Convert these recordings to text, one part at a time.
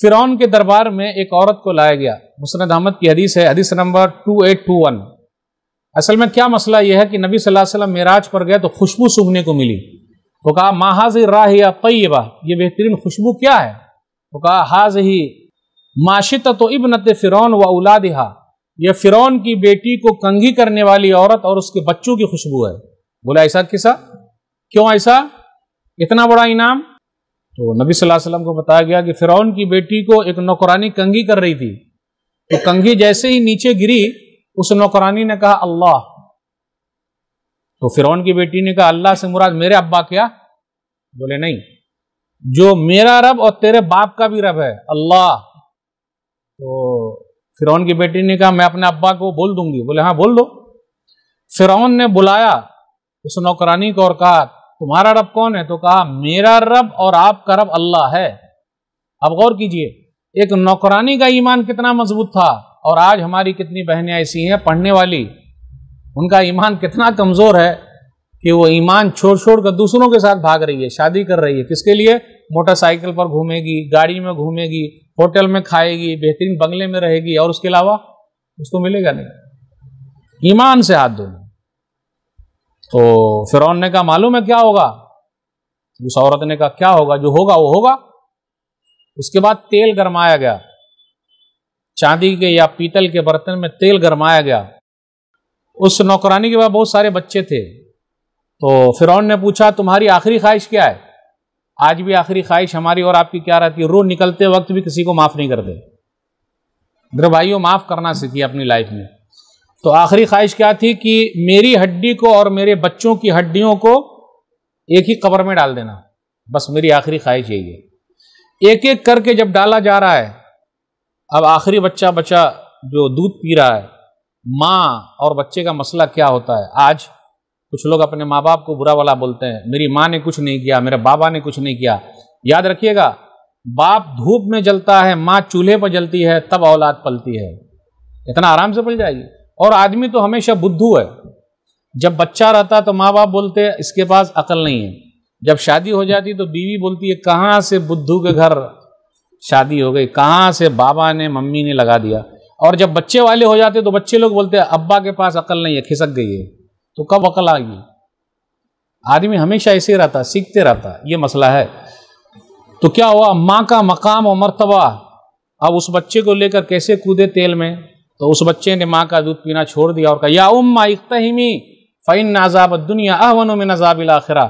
फिरौन के दरबार में एक औरत को लाया गया मुसनद अहमद की हदीस है हदीस number two eight two one असल में क्या मसला यह है कि नबी सल्लल्लाहु अलैहि वसल्लम मेराज पर गए तो खुशबू सूंघने को मिली तो कहा माहाज राह या तयबा ये बेहतरीन खुशबू क्या है तो कहा हाज ही माशित तो इबनत फ़िरौन व उलादिहा यह फ़िरौन की बेटी को कंघी करने वाली औरत और उसके बच्चों की खुशबू है बोला ऐसा किसा क्यों ऐसा इतना बड़ा इनाम तो नबी सल्लल्लाहु अलैहि वसल्लम को बताया गया कि फिरौन की बेटी को एक नौकरानी कंगी कर रही थी तो कंगी जैसे ही नीचे गिरी उस नौकरानी ने कहा अल्लाह तो फिरौन की बेटी ने कहा अल्लाह से मुराद मेरे अब्बा क्या बोले नहीं जो मेरा रब और तेरे बाप का भी रब है अल्लाह तो फिरौन की बेटी ने कहा मैं अपने अब्बा को बोल दूंगी बोले हाँ बोल दो फिरौन ने बुलाया उस नौकरानी को और कहा तुम्हारा रब कौन है तो कहा मेरा रब और आपका रब अल्लाह है अब गौर कीजिए एक नौकरानी का ईमान कितना मजबूत था और आज हमारी कितनी बहनें ऐसी हैं पढ़ने वाली उनका ईमान कितना कमज़ोर है कि वो ईमान छोड़ छोड़ कर दूसरों के साथ भाग रही है शादी कर रही है किसके लिए मोटरसाइकिल पर घूमेगी गाड़ी में घूमेगी होटल में खाएगी बेहतरीन बंगले में रहेगी और उसके अलावा उसको तो मिलेगा नहीं ईमान से हाथ धोना तो फिरौन ने कहा मालूम है क्या होगा उस औरत ने कहा क्या होगा जो होगा वो होगा उसके बाद तेल गरमाया गया चांदी के या पीतल के बर्तन में तेल गरमाया गया उस नौकरानी के बाद बहुत सारे बच्चे थे तो फिरौन ने पूछा तुम्हारी आखिरी ख्वाहिश क्या है आज भी आखिरी ख्वाहिश हमारी और आपकी क्या रहती है रो निकलते वक्त भी किसी को माफ़ नहीं करते मेरे भाइयों माफ़ करना सीखिए अपनी लाइफ में तो आखिरी ख्वाहिश क्या थी कि मेरी हड्डी को और मेरे बच्चों की हड्डियों को एक ही कबर में डाल देना बस मेरी आखिरी ख्वाहिश यही है एक एक करके जब डाला जा रहा है अब आखिरी बच्चा बच्चा जो दूध पी रहा है माँ और बच्चे का मसला क्या होता है आज कुछ लोग अपने माँ बाप को बुरा वाला बोलते हैं मेरी माँ ने कुछ नहीं किया मेरे बाबा ने कुछ नहीं किया याद रखिएगा बाप धूप में जलता है माँ चूल्हे पर जलती है तब औलाद पलती है इतना आराम से पल जाएगी और आदमी तो हमेशा बुद्धू है जब बच्चा रहता तो माँ बाप बोलते इसके पास अकल नहीं है जब शादी हो जाती तो बीवी बोलती है कहाँ से बुद्धू के घर शादी हो गई कहाँ से बाबा ने मम्मी ने लगा दिया और जब बच्चे वाले हो जाते तो बच्चे लोग बोलते हैं अब्बा के पास अकल नहीं है खिसक गई है तो कब अकल आ गई आदमी हमेशा ऐसे रहता सीखते रहता ये मसला है तो क्या हुआ माँ का मकाम और मरतबा अब उस बच्चे को लेकर कैसे कूदे तेल में तो उस बच्चे ने माँ का दूध पीना छोड़ दिया और कहा या उम्मा इफ्तमी फ़ैन नाजाब दुनिया अवन में नजाबिल आखिरा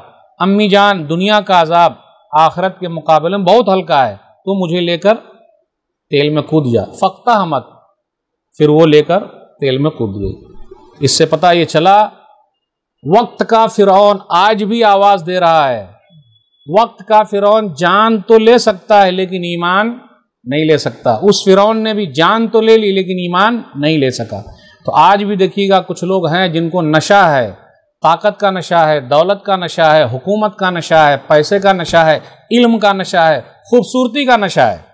अम्मी जान दुनिया का अजाब आखरत के मुकाबले में बहुत हल्का है तो मुझे लेकर तेल में कूद जा फ़क्ता हमत फिर वो लेकर तेल में कूद गई इससे पता ये चला वक्त का फिरौन आज भी आवाज़ दे रहा है वक्त का फिरौन जान तो ले सकता है लेकिन ईमान नहीं ले सकता उस फिरौन ने भी जान तो ले ली लेकिन ईमान नहीं ले सका तो आज भी देखिएगा कुछ लोग हैं जिनको नशा है ताकत का नशा है दौलत का नशा है हुकूमत का नशा है पैसे का नशा है इल्म का नशा है खूबसूरती का नशा है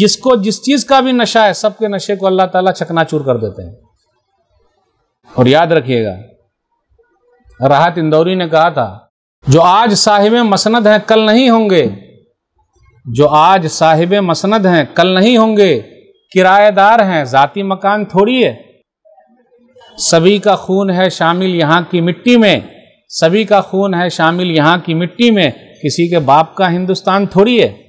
जिसको जिस चीज़ का भी नशा है सबके नशे को अल्लाह ताला चकनाचूर कर देते हैं और याद रखिएगा राहत इंदौरी ने कहा था जो आज साहिब मसंद हैं कल नहीं होंगे जो आज साहिब मसंद हैं कल नहीं होंगे किराएदार हैं ज़ाति मकान थोड़ी है सभी का खून है शामिल यहाँ की मिट्टी में सभी का खून है शामिल यहाँ की मिट्टी में किसी के बाप का हिंदुस्तान थोड़ी है